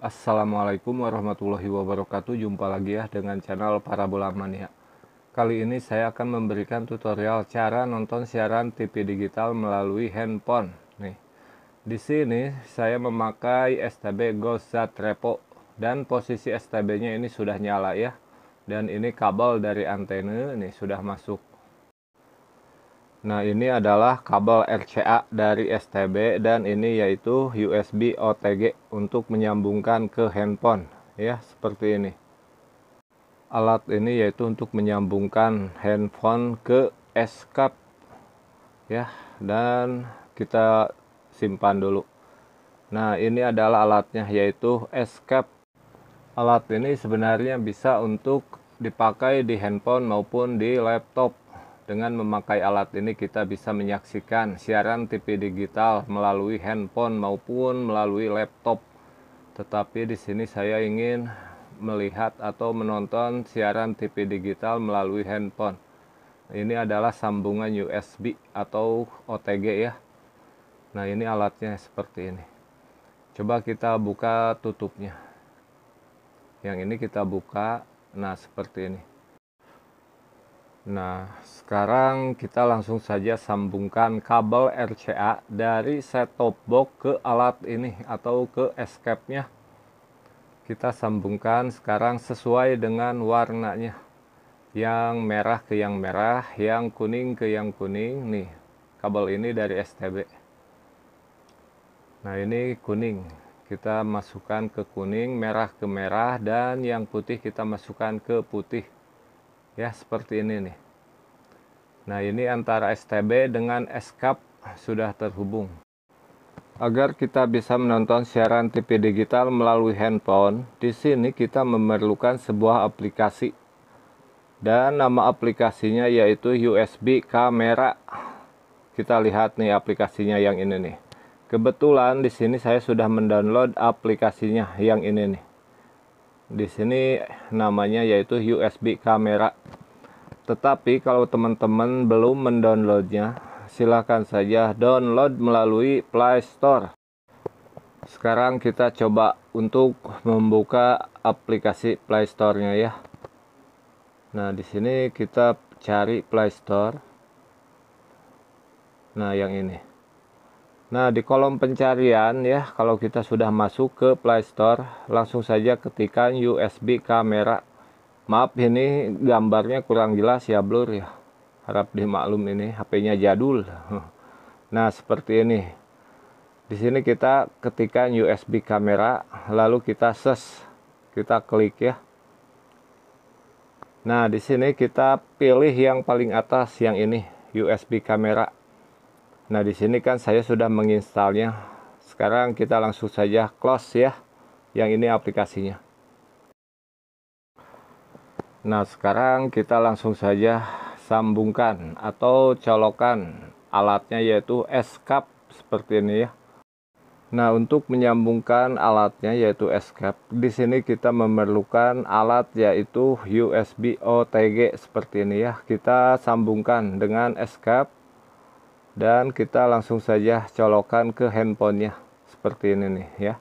Assalamualaikum warahmatullahi wabarakatuh Jumpa lagi ya dengan channel Parabola Mania Kali ini saya akan memberikan tutorial cara nonton siaran TV digital melalui handphone Nih, Di sini saya memakai STB Gozat Repo Dan posisi STB nya ini sudah nyala ya Dan ini kabel dari antena nih sudah masuk Nah ini adalah kabel RCA dari STB dan ini yaitu USB OTG untuk menyambungkan ke handphone ya seperti ini. Alat ini yaitu untuk menyambungkan handphone ke S-Cup ya dan kita simpan dulu. Nah ini adalah alatnya yaitu S-Cup. Alat ini sebenarnya bisa untuk dipakai di handphone maupun di laptop dengan memakai alat ini kita bisa menyaksikan siaran TV digital melalui handphone maupun melalui laptop. Tetapi di sini saya ingin melihat atau menonton siaran TV digital melalui handphone. Ini adalah sambungan USB atau OTG ya. Nah, ini alatnya seperti ini. Coba kita buka tutupnya. Yang ini kita buka, nah seperti ini. Nah, sekarang kita langsung saja sambungkan kabel RCA dari set-top box ke alat ini atau ke escape-nya. Kita sambungkan sekarang sesuai dengan warnanya. Yang merah ke yang merah, yang kuning ke yang kuning. Nih, kabel ini dari STB. Nah, ini kuning. Kita masukkan ke kuning, merah ke merah, dan yang putih kita masukkan ke putih ya seperti ini nih nah ini antara STB dengan SCAP sudah terhubung agar kita bisa menonton siaran TV digital melalui handphone di sini kita memerlukan sebuah aplikasi dan nama aplikasinya yaitu USB kamera kita lihat nih aplikasinya yang ini nih kebetulan di sini saya sudah mendownload aplikasinya yang ini nih di sini namanya yaitu USB kamera tetapi kalau teman-teman belum mendownloadnya silahkan saja download melalui Play Store sekarang kita coba untuk membuka aplikasi Play Store-nya ya nah di sini kita cari Play Store nah yang ini Nah, di kolom pencarian ya, kalau kita sudah masuk ke Play Store, langsung saja ketikkan USB kamera. Maaf ini gambarnya kurang jelas ya, blur ya. Harap dimaklum ini HP-nya jadul. Nah, seperti ini. Di sini kita ketikkan USB kamera, lalu kita search. Kita klik ya. Nah, di sini kita pilih yang paling atas yang ini, USB kamera. Nah, di sini kan saya sudah menginstalnya. Sekarang kita langsung saja close ya yang ini aplikasinya. Nah, sekarang kita langsung saja sambungkan atau colokan alatnya yaitu escape seperti ini ya. Nah, untuk menyambungkan alatnya yaitu escape, di sini kita memerlukan alat yaitu USB OTG seperti ini ya. Kita sambungkan dengan escape dan kita langsung saja colokan ke handphonenya seperti ini nih ya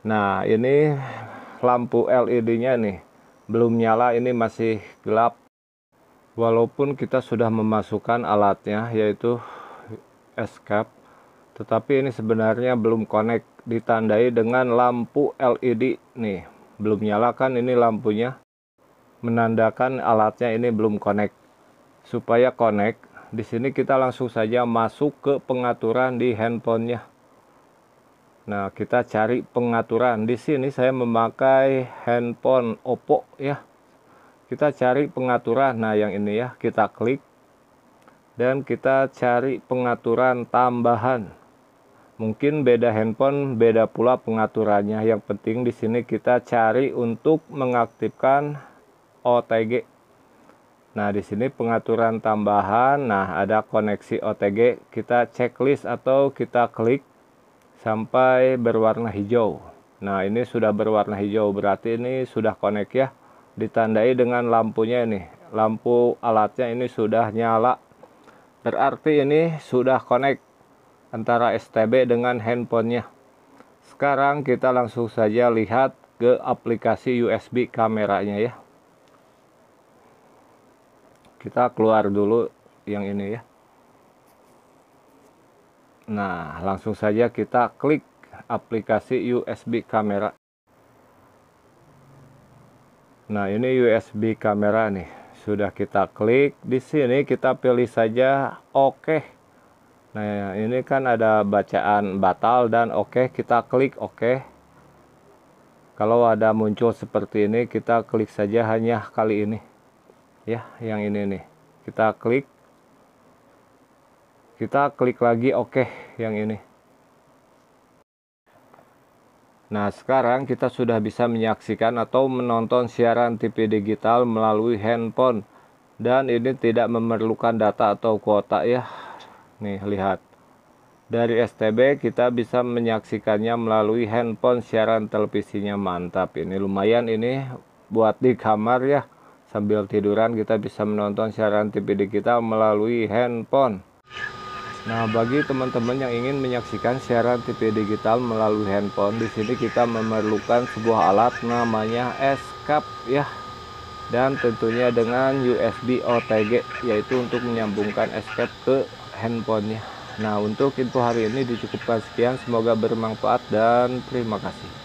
nah ini lampu LED nya nih belum nyala ini masih gelap walaupun kita sudah memasukkan alatnya yaitu escape tetapi ini sebenarnya belum connect ditandai dengan lampu LED nih belum nyalakan ini lampunya menandakan alatnya ini belum connect supaya connect di sini kita langsung saja masuk ke pengaturan di handphonenya nah kita cari pengaturan di sini saya memakai handphone Oppo ya kita cari pengaturan nah yang ini ya kita klik dan kita cari pengaturan tambahan mungkin beda handphone beda pula pengaturannya yang penting di sini kita cari untuk mengaktifkan OTG Nah, di sini pengaturan tambahan. Nah, ada koneksi OTG. Kita checklist atau kita klik sampai berwarna hijau. Nah, ini sudah berwarna hijau. Berarti ini sudah connect ya. Ditandai dengan lampunya ini. Lampu alatnya ini sudah nyala. Berarti ini sudah connect antara STB dengan handphonenya. Sekarang kita langsung saja lihat ke aplikasi USB kameranya ya kita keluar dulu yang ini ya nah langsung saja kita klik aplikasi USB kamera nah ini USB kamera nih sudah kita klik di sini kita pilih saja oke okay. nah ini kan ada bacaan batal dan oke okay. kita klik oke okay. kalau ada muncul seperti ini kita klik saja hanya kali ini ya yang ini nih kita klik kita klik lagi oke okay, yang ini Nah sekarang kita sudah bisa menyaksikan atau menonton siaran TV digital melalui handphone dan ini tidak memerlukan data atau kuota ya nih lihat dari STB kita bisa menyaksikannya melalui handphone siaran televisinya mantap ini lumayan ini buat di kamar ya Sambil tiduran kita bisa menonton siaran TV kita melalui handphone. Nah, bagi teman-teman yang ingin menyaksikan siaran TV digital melalui handphone, di sini kita memerlukan sebuah alat namanya S-Cup ya. Dan tentunya dengan USB OTG yaitu untuk menyambungkan S-Cup ke handphonenya. Nah, untuk info hari ini dicukupkan sekian, semoga bermanfaat dan terima kasih.